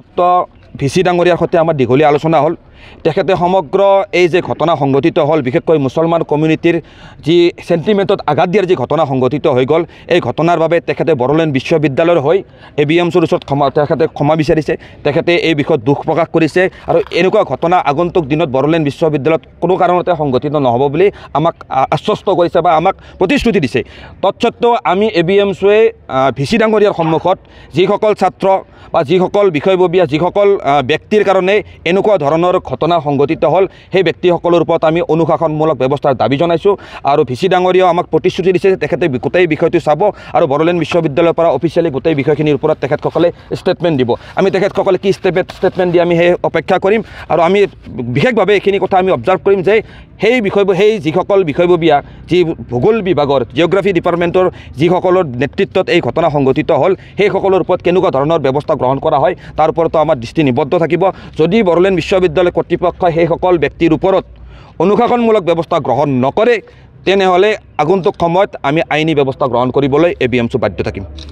উপযুক্ত V C ডাঙরিয়ার সত্যি আমার দীঘলীয় আলোচনা হল তেখেতে সমগ্ৰ এই যে ঘটনা সংঘটিত হল বিশেষকৈ মুছলমান কমিউনিটিৰ যি চেণ্টিমেণ্টত আঘাত দিয়াৰ যি ঘটনা সংঘটিত হৈ গল এই ঘটনাৰ বাবে তেখেতে বড়োলেণ্ড বিশ্ববিদ্যালয়ৰ হৈ এ বি এম ওচৰত ক্ষমা তেখেতে ক্ষমা বিচাৰিছে তেখেতে এই বিষয়ত দুখ প্ৰকাশ কৰিছে আৰু এনেকুৱা ঘটনা আগন্তুক দিনত বড়োলেণ্ড বিশ্ববিদ্যালয়ত কোনো কাৰণতে সংঘটিত নহব বুলি আমাক আশ্বস্ত কৰিছে বা আমাক প্ৰতিশ্ৰুতি দিছে তৎসত্ত্বেও আমি এ বি এম সুয়ে ভিসি ডাঙৰীয়াৰ সন্মুখত যিসকল ছাত্ৰ বা যিসকল বিষয়ববীয়া যিসকল ব্যক্তিৰ কাৰণে এনেকুৱা ধৰণৰ ঘটনা সংঘটিত হ'ল সেই ব্যক্তিসকলৰ ওপৰত আমি অনুশাসনমূলক ব্যৱস্থাৰ দাবী জনাইছোঁ আৰু ভি চি ডাঙৰীয়াও আমাক প্ৰতিশ্ৰুতি দিছে তেখেতে গোটেই বিষয়টো চাব আৰু বড়োলেণ্ড বিশ্ববিদ্যালয়ৰ পৰা অফিচিয়েলি গোটেই বিষয়খিনিৰ ওপৰত তেখেতসকলে ষ্টেটমেণ্ট দিব আমি তেখেতসকলে কি ষ্টেটমেণ্ট ষ্টেটমেণ্ট দিয়ে আমি সেই অপেক্ষা কৰিম আৰু আমি বিশেষভাৱে এইখিনি কথা আমি অবজাৰ্ভ কৰিম যে সেই বিষয়ব সেই যিসকল বিষয়ববীয়া যি ভূগোল বিভাগৰ জিঅ'গ্ৰাফী ডিপাৰ্টমেণ্টৰ যিসকলৰ নেতৃত্বত এই ঘটনা সংঘটিত হ'ল সেইসকলৰ ওপৰত কেনেকুৱা ধৰণৰ ব্যৱস্থা গ্ৰহণ কৰা হয় তাৰ ওপৰতো আমাৰ দৃষ্টি নিবদ্ধ থাকিব যদি বড়োলেণ্ড বিশ্ববিদ্যালয় কৰ্তৃপক্ষই সেইসকল ব্যক্তিৰ ওপৰত অনুশাসনমূলক ব্যৱস্থা গ্ৰহণ নকৰে তেনেহ'লে আগন্তুক সময়ত আমি আইনী ব্যৱস্থা গ্ৰহণ কৰিবলৈ এ বি এম চু বাধ্য থাকিম